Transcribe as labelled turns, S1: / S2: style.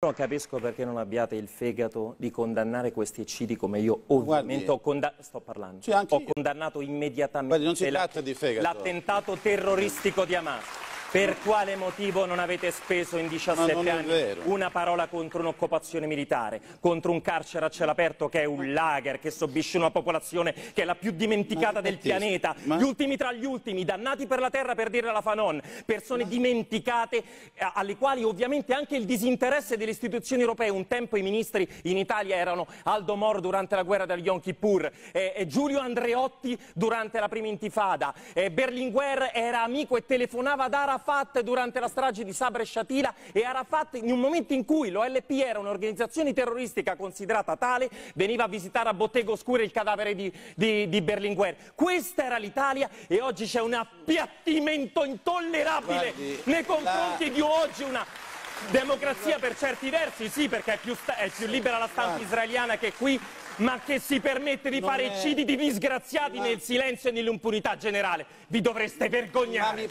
S1: Non capisco perché non abbiate il fegato di condannare questi eccidi come io ovviamente Guardi, ho, conda sto parlando, cioè ho condannato immediatamente l'attentato terroristico di Hamas. Per quale motivo non avete speso in 17 anni una parola contro un'occupazione militare, contro un carcere a cielo aperto che è un lager, che subisce una popolazione che è la più dimenticata del pianeta, ma... gli ultimi tra gli ultimi, dannati per la terra per dirla la Fanon, persone ma... dimenticate eh, alle quali ovviamente anche il disinteresse delle istituzioni europee, un tempo i ministri in Italia erano Aldo Moro durante la guerra del Yom Kippur, eh, Giulio Andreotti durante la prima intifada, eh, Berlinguer era amico e telefonava ad Arafat Arafat durante la strage di Sabre e Shatila e Arafat in un momento in cui l'OLP era un'organizzazione terroristica considerata tale veniva a visitare a Bottega Oscura il cadavere di, di, di Berlinguer. Questa era l'Italia e oggi c'è un appiattimento intollerabile Guardi, nei confronti la... di oggi una democrazia per certi versi, sì perché è più, è più libera la stampa Guardi. israeliana che qui ma che si permette di non fare è... eccidi di disgraziati ma... nel silenzio e nell'impunità generale. Vi dovreste vergognare.